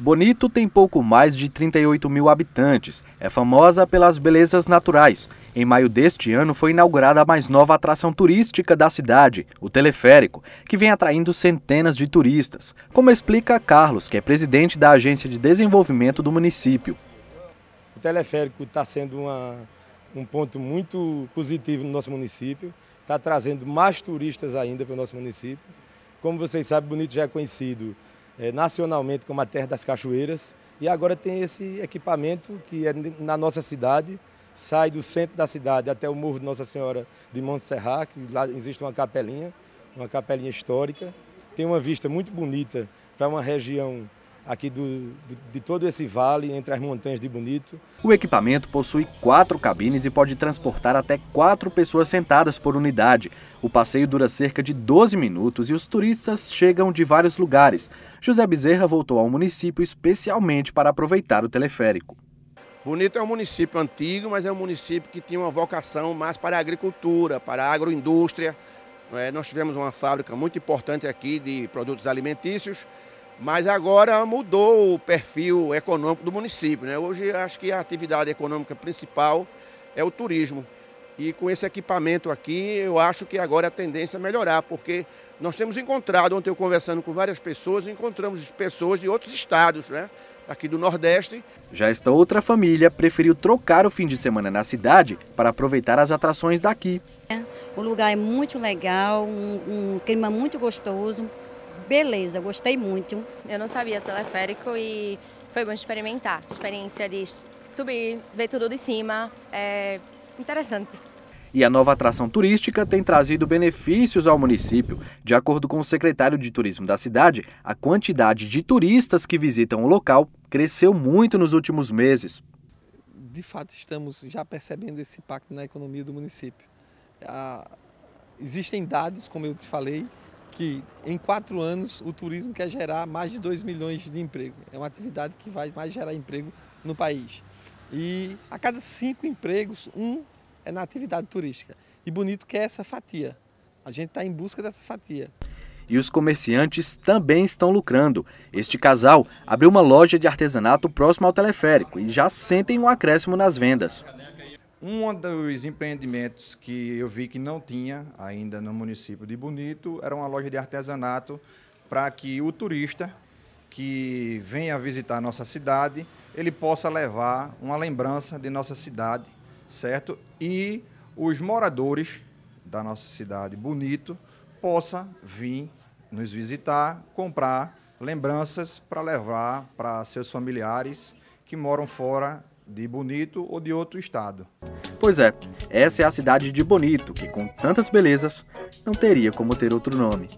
Bonito tem pouco mais de 38 mil habitantes. É famosa pelas belezas naturais. Em maio deste ano foi inaugurada a mais nova atração turística da cidade, o teleférico, que vem atraindo centenas de turistas, como explica Carlos, que é presidente da Agência de Desenvolvimento do município. O teleférico está sendo uma, um ponto muito positivo no nosso município, está trazendo mais turistas ainda para o nosso município. Como vocês sabem, Bonito já é conhecido é, nacionalmente como a Terra das Cachoeiras. E agora tem esse equipamento que é na nossa cidade, sai do centro da cidade até o Morro de Nossa Senhora de Montserrat, que lá existe uma capelinha, uma capelinha histórica. Tem uma vista muito bonita para uma região aqui do, de, de todo esse vale, entre as montanhas de Bonito. O equipamento possui quatro cabines e pode transportar até quatro pessoas sentadas por unidade. O passeio dura cerca de 12 minutos e os turistas chegam de vários lugares. José Bezerra voltou ao município especialmente para aproveitar o teleférico. Bonito é um município antigo, mas é um município que tinha uma vocação mais para a agricultura, para a agroindústria. É? Nós tivemos uma fábrica muito importante aqui de produtos alimentícios mas agora mudou o perfil econômico do município. Né? Hoje acho que a atividade econômica principal é o turismo. E com esse equipamento aqui, eu acho que agora a tendência é melhorar, porque nós temos encontrado, ontem eu conversando com várias pessoas, encontramos pessoas de outros estados, né? Aqui do Nordeste. Já esta outra família preferiu trocar o fim de semana na cidade para aproveitar as atrações daqui. O lugar é muito legal, um, um clima muito gostoso, beleza, gostei muito. Eu não sabia teleférico e foi bom experimentar. Experiência de subir, ver tudo de cima, é interessante. E a nova atração turística tem trazido benefícios ao município. De acordo com o secretário de Turismo da cidade, a quantidade de turistas que visitam o local cresceu muito nos últimos meses. De fato, estamos já percebendo esse impacto na economia do município. Ah, existem dados, como eu te falei, que em quatro anos o turismo quer gerar mais de 2 milhões de emprego. É uma atividade que vai mais gerar emprego no país. E a cada cinco empregos, um é na atividade turística. E bonito que é essa fatia. A gente está em busca dessa fatia. E os comerciantes também estão lucrando. Este casal abriu uma loja de artesanato próximo ao teleférico e já sentem um acréscimo nas vendas. Um dos empreendimentos que eu vi que não tinha ainda no município de Bonito era uma loja de artesanato para que o turista que venha visitar a nossa cidade, ele possa levar uma lembrança de nossa cidade, certo? E os moradores da nossa cidade Bonito possa vir nos visitar, comprar lembranças para levar para seus familiares que moram fora de Bonito ou de outro estado. Pois é, essa é a cidade de Bonito, que com tantas belezas não teria como ter outro nome.